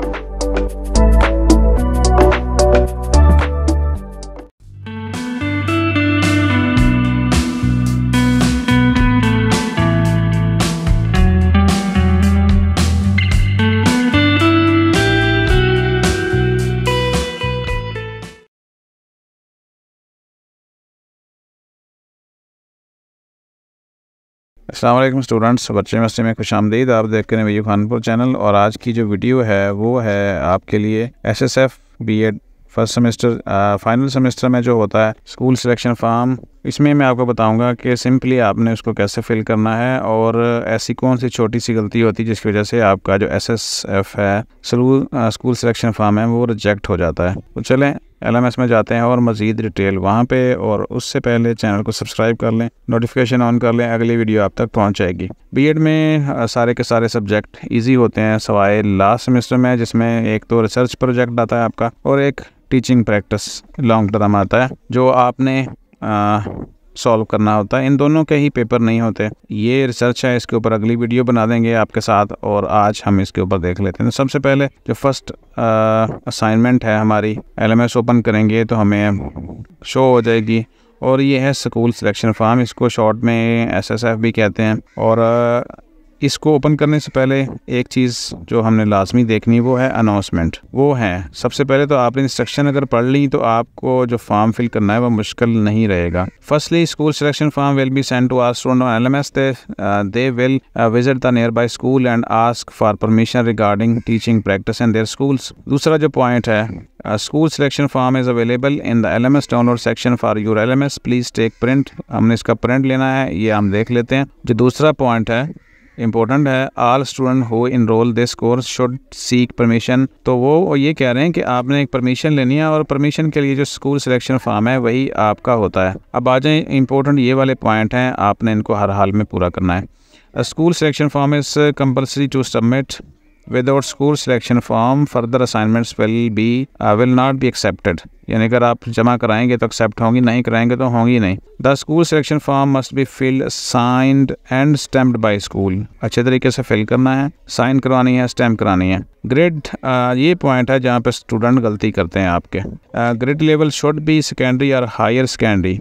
Thank you Aslam students बच्चे मस्ते में खुश आमदीद आप देख रहे हैं वयू खानपुर चैनल और आज की जो वीडियो है वो है आपके लिए S S F B Ed first semester final semester में जो होता है स्कूल सिलेक्शन फॉर्म इसमें मैं आपको बताऊंगा कि सिंपली आपने उसको कैसे फिल करना है और ऐसी कौन सी छोटी सी गलती होती है जिसकी वजह से आपका जो एस एस एफ है स्कूल सिलेक्शन फॉर्म है वो रिजेक्ट हो जाता है तो चलें एल एम एस में जाते हैं और मज़ीद डिटेल वहाँ पर और उससे पहले चैनल को सब्सक्राइब कर लें नोटिफिकेशन ऑन कर लें अगली वीडियो आप तक पहुँच जाएगी बी एड में सारे के सारे सब्जेक्ट ईजी होते हैं सवाए लास्ट सेमेस्टर में जिसमें एक तो रिसर्च प्रोजेक्ट आता है आपका और एक टीचिंग प्रैक्टिस लॉन्ग टर्म आता है जो आपने सॉल्व करना होता है इन दोनों के ही पेपर नहीं होते ये रिसर्च है इसके ऊपर अगली वीडियो बना देंगे आपके साथ और आज हम इसके ऊपर देख लेते हैं तो सबसे पहले जो फर्स्ट असाइनमेंट है हमारी एल ओपन करेंगे तो हमें शो हो जाएगी और ये है स्कूल सिलेक्शन फॉर्म इसको शॉर्ट में एसएसएफ भी कहते हैं और इसको ओपन करने से पहले एक चीज़ जो हमने लाजमी देखनी वो है अनाउंसमेंट वो है सबसे पहले तो आपने इंस्ट्रक्शन अगर पढ़ ली तो आपको जो फॉर्म फिल करना है वो मुश्किल नहीं रहेगा firstly school selection form will be send to our student on L M S they will visit the nearby school and ask for permission regarding teaching practice in their schools दूसरा जो point है school selection form is available in the L M S download section for your L M S please take print हमने इसका print लेना है ये हम देख लेते हैं जो दूसरा पॉइंट है इम्पोर्टेंट है all student who enroll this course should seek permission तो वो ये कह रहे हैं कि आपने एक परमिशन लेनी है और परमिशन के लिए जो स्कूल सिलेक्शन फॉर्म है वही आपका होता है अब आ जाए इम्पोर्टेंट ये वाले पॉइंट हैं आपने इनको हर हाल में पूरा करना है school selection form is compulsory to submit without school selection form further assignments will be uh, will not be यानी अगर आप जमा कराएंगे तो एक्सेप्ट होंगी नहीं कराएंगे तो होंगी नहीं the school selection form must be fill signed and stamped by school अच्छे तरीके से फिल करना है साइन करवानी है स्टैम्प करानी है ग्रेड uh, ये पॉइंट है जहाँ पे स्टूडेंट गलती करते हैं आपके grade level should be secondary और हायर सेकेंडरी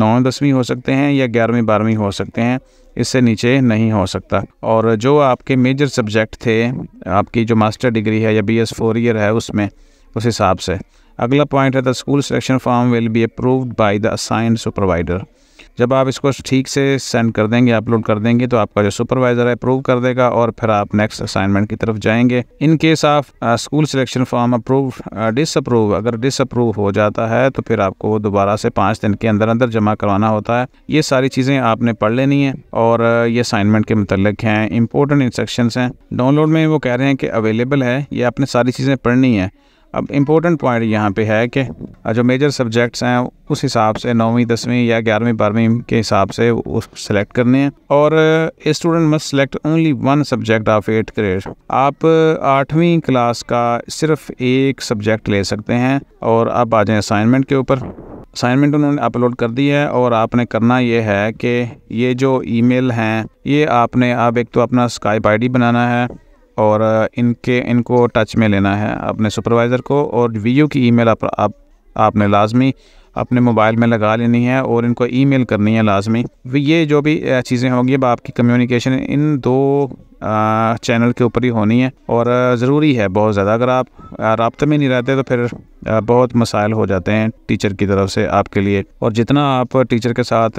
नौ दसवीं हो सकते हैं या ग्यारहवीं बारहवीं हो सकते हैं इससे नीचे नहीं हो सकता और जो आपके मेजर सब्जेक्ट थे आपकी जो मास्टर डिग्री है या बी एस फोर ईयर है उसमें उस हिसाब से अगला पॉइंट है the school selection form will be approved by the assigned supervisor जब आप इसको ठीक से सेंड कर देंगे अपलोड कर देंगे तो आपका जो सुपरवाइज़र है अप्रूव कर देगा और फिर आप नेक्स्ट असाइनमेंट की तरफ जाएंगे in case of school selection form approve disapprove अगर डिसअप्रूव हो जाता है तो फिर आपको दोबारा से पाँच दिन के अंदर अंदर जमा करवाना होता है ये सारी चीज़ें आपने पढ़ लेनी है और uh, ये असाइनमेंट के मतलब हैं इंपॉर्टेंट इंस्ट्रक्शन हैं डाउनलोड में वो कह रहे हैं कि अवेलेबल है ये आपने सारी चीज़ें पढ़नी है अब इम्पोर्टेंट पॉइंट यहाँ पे है कि जो मेजर सब्जेक्ट्स हैं उस हिसाब से नौवीं दसवीं या ग्यारहवीं बारहवीं के हिसाब से उस सेलेक्ट करने हैं और student must select only one subject of eight grade आप आठवीं क्लास का सिर्फ एक सब्जेक्ट ले सकते हैं और आप आ जाएँ असाइनमेंट के ऊपर असाइनमेंट उन्होंने अपलोड कर दी है और आपने करना ये है कि ये जो ईमेल हैं ये आपने अब आप एक तो अपना स्काइप आईडी बनाना है और इनके इनको टच में लेना है अपने सुपरवाइज़र को और वी की मेल आप, आप आपने लाजमी अपने मोबाइल में लगा लेनी है और इनको ईमेल करनी है लाजमी ये जो भी चीज़ें होंगी अब आपकी कम्युनिकेशन इन दो चैनल के ऊपर ही होनी है और ज़रूरी है बहुत ज़्यादा अगर आप रबते में नहीं रहते तो फिर बहुत मसाइल हो जाते हैं टीचर की तरफ से आपके लिए और जितना आप टीचर के साथ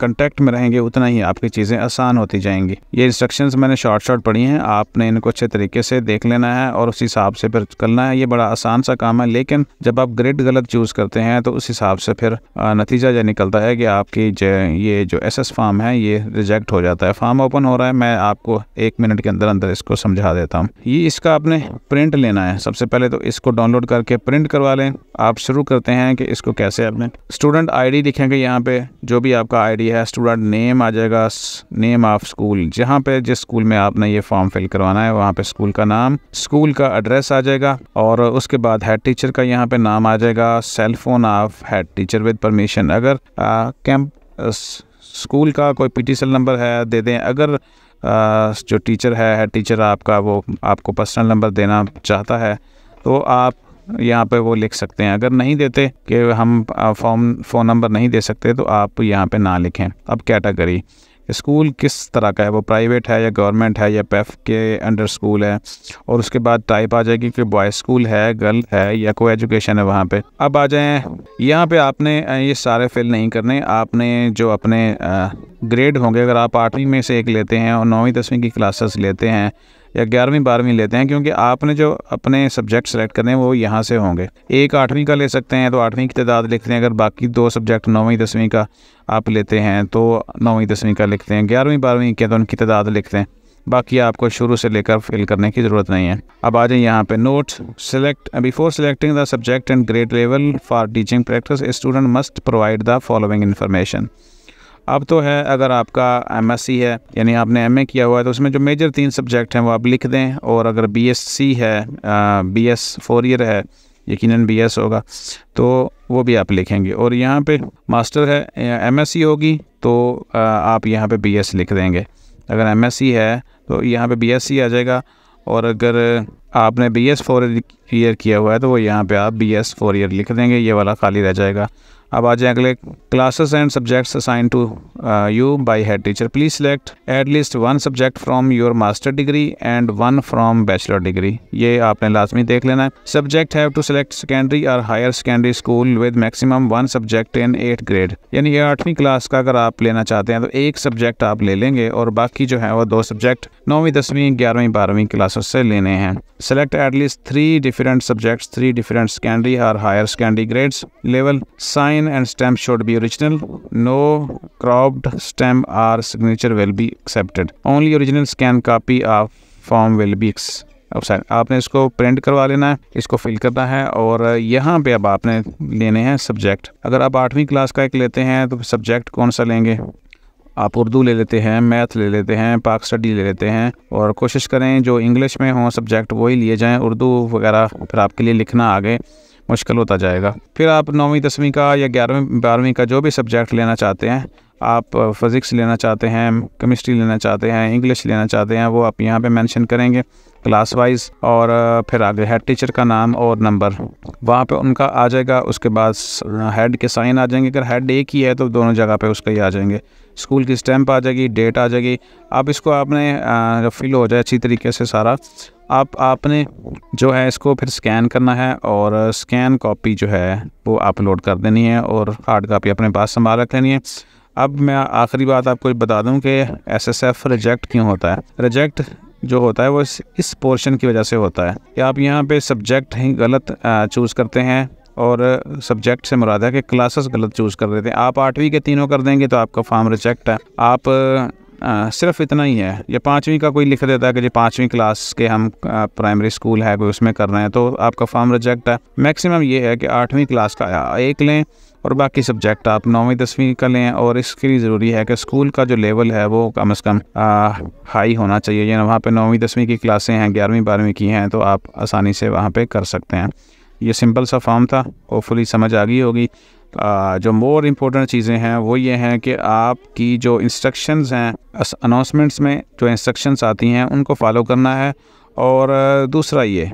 कंटेक्ट में रहेंगे उतना ही आपकी चीज़ें आसान होती जाएंगी ये इंस्ट्रक्शंस मैंने शॉर्ट शॉर्ट पढ़ी हैं आपने इनको अच्छे तरीके से देख लेना है और उस हिसाब से फिर करना है ये बड़ा आसान सा काम है लेकिन जब आप ग्रेड गलत चूज़ करते हैं तो उस हिसाब से फिर नतीजा यह निकलता है कि आपकी ये जो एस फॉर्म है ये रिजेक्ट हो जाता है फॉर्म ओपन हो रहा है मैं आपको एक मिनट के अंदर अंदर इसको समझा देता हूँ ये इसका आपने प्रिंट लेना है सबसे पहले तो इसको डाउनलोड करके प्रिंट करवा लें आप शुरू करते हैं कि इसको कैसे आपने स्टूडेंट आईडी लिखेंगे यहाँ पे जो भी आपका आईडी है स्टूडेंट नेम आ जाएगा नेम ऑफ स्कूल जहाँ पे जिस स्कूल में आपने ये फॉर्म फिल करवाना है वहाँ पे स्कूल का नाम स्कूल का एड्रेस आ जाएगा और उसके बाद हेड टीचर का यहाँ पे नाम आ जाएगा cell phone of head teacher with permission अगर कैंप स्कूल का कोई सी सेल नंबर है दे दें अगर आ, जो टीचर है हेड टीचर आपका वो आपको पर्सनल नंबर देना चाहता है तो आप यहाँ पे वो लिख सकते हैं अगर नहीं देते कि हम फॉर्म फ़ोन नंबर नहीं दे सकते तो आप यहाँ पे ना लिखें अब कैटेगरी स्कूल किस तरह का है वो प्राइवेट है या गवर्नमेंट है या पेफ e के अंडर स्कूल है और उसके बाद टाइप आ जाएगी कि बॉयज़ स्कूल है गर्ल है या कोई एजुकेशन है वहाँ पे अब आ जाएं यहाँ पे आपने ये सारे फिल नहीं करने आपने जो अपने ग्रेड होंगे अगर आप आठवीं में से एक लेते हैं और नौवीं दसवीं की क्लासेस लेते हैं या ग्यारहवीं बारहवीं लेते हैं क्योंकि आपने जो अपने सब्जेक्ट सेलेक्ट करने हैं वो यहाँ से होंगे एक आठवीं का ले सकते हैं तो आठवीं की तादाद लिखते हैं अगर बाकी दो सब्जेक्ट नौवीं दसवीं का आप लेते हैं तो नौवीं दसवीं का लिखते हैं ग्यारहवीं बारहवीं के तो उनकी तादाद लिखते हैं बाकी आपको शुरू से लेकर फिल करने की ज़रूरत नहीं है अब आ जाए यहाँ पे notes select before selecting the subject and grade level for teaching practice student must provide the following information अब तो है अगर आपका एम है यानी आपने एम किया हुआ है तो उसमें जो मेजर तीन सब्जेक्ट हैं वो आप लिख दें और अगर बी है बी एस फोर ईयर है यकीन बी एस होगा तो वो भी आप लिखेंगे और यहाँ पे मास्टर है सी होगी तो आप यहाँ पे एस लिख देंगे अगर सी है तो यहाँ पे सी आ जाएगा और अगर आपने बी एस फोर ईयर किया हुआ है तो वो यहाँ पे आप बी एस फोर ईयर लिख देंगे ये वाला खाली रह जाएगा अब आ जाए अगले classes and subjects assign to you by head teacher please select at least one subject from your master degree and one from bachelor degree ये आपने लाजमी देख लेना है subject have to select secondary और higher secondary school with maximum one subject in eight grade यानी ये आठवीं क्लास का अगर आप लेना चाहते हैं तो एक सब्जेक्ट आप ले लेंगे और बाकी जो है वो दो सब्जेक्ट नौवीं दसवीं ग्यारहवीं बारहवीं क्लासेस से लेने हैं select at least three different subjects, three different secondary or higher secondary grades. Level sign and stamp should be original. No cropped stamp or signature will be accepted. Only original scan copy of form will be sir आपने इसको print करवा लेना है इसको fill करना है और यहाँ पे अब आपने लेने हैं सब्जेक्ट अगर आप आठवीं क्लास का एक लेते हैं तो सब्जेक्ट कौन सा लेंगे आप उर्दू ले लेते हैं मैथ ले लेते हैं पाक स्टडी ले लेते हैं और कोशिश करें जो इंग्लिश में हों सब्जेक्ट वही लिए जाएँ उर्दू वगैरह फिर आपके लिए लिखना आगे मुश्किल होता जाएगा फिर आप नौवीं दसवीं का या ग्यारहवीं बारहवीं का जो भी सब्जेक्ट लेना चाहते हैं आप फिज़िक्स लेना चाहते हैं केमिस्ट्री लेना चाहते हैं इंग्लिश लेना चाहते हैं वो आप यहाँ पे मेंशन करेंगे क्लास वाइज और फिर आगे हेड टीचर का नाम और नंबर वहाँ पे उनका आ जाएगा उसके बाद हेड के साइन आ जाएंगे अगर हेड एक ही है तो दोनों जगह पे उसका ही आ जाएंगे स्कूल की स्टैम्प आ जाएगी डेट आ जाएगी आप इसको आपने फिल हो जाए अच्छी तरीके से सारा आप आपने जो है इसको फिर स्कैन करना है और स्कैन कॉपी जो है वो अपलोड कर देनी है और हार्ड कापी अपने पास संभाल रख लेनी है अब मैं आखिरी बात आपको बता दूं कि एसएसएफ रिजेक्ट क्यों होता है रिजेक्ट जो होता है वो इस इस पोर्शन की वजह से होता है कि आप यहाँ पे सब्जेक्ट ही गलत चूज़ करते हैं और सब्जेक्ट से मुराद है कि क्लासेस गलत चूज़ कर रहे थे आप आठवीं के तीनों कर देंगे तो आपका फॉर्म रिजेक्ट है आप आ, सिर्फ इतना ही है या पाँचवीं का कोई लिख देता है कि जी पाँचवीं क्लास के हम प्राइमरी स्कूल है कोई उसमें कर रहे हैं तो आपका फॉर्म रिजेक्ट है मैक्सिमम ये है कि आठवीं क्लास का एक लें और बाकी सब्जेक्ट आप नौवीं दसवीं का लें और इसके लिए ज़रूरी है कि स्कूल का जो लेवल है वो कम से कम हाई होना चाहिए यानी वहाँ पे नौवीं दसवीं की क्लासें हैं ग्यारहवीं बारहवीं की हैं तो आप आसानी से वहाँ पे कर सकते हैं ये सिंपल सा फॉर्म था होपफुली समझ आ गई होगी जो मोर इम्पोर्टेंट चीज़ें हैं वो ये हैं कि आपकी जो इंस्ट्रक्शंस हैं अनाउंसमेंट्स में जो इंस्ट्रक्शंस आती हैं उनको फॉलो करना है और दूसरा ये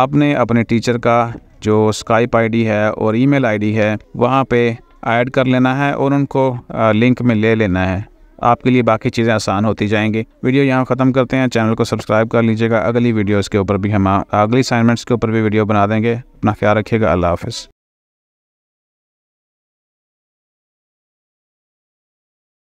आपने अपने टीचर का जो स्काइप आईडी है और ईमेल आईडी है वहाँ पे ऐड कर लेना है और उनको लिंक में ले लेना है आपके लिए बाकी चीज़ें आसान होती जाएंगी वीडियो यहाँ ख़त्म करते हैं चैनल को सब्सक्राइब कर लीजिएगा अगली वीडियो के ऊपर भी हम अगली असाइनमेंट्स के ऊपर भी वीडियो बना देंगे अपना ख्याल रखिएगा अल्लाह हाफ़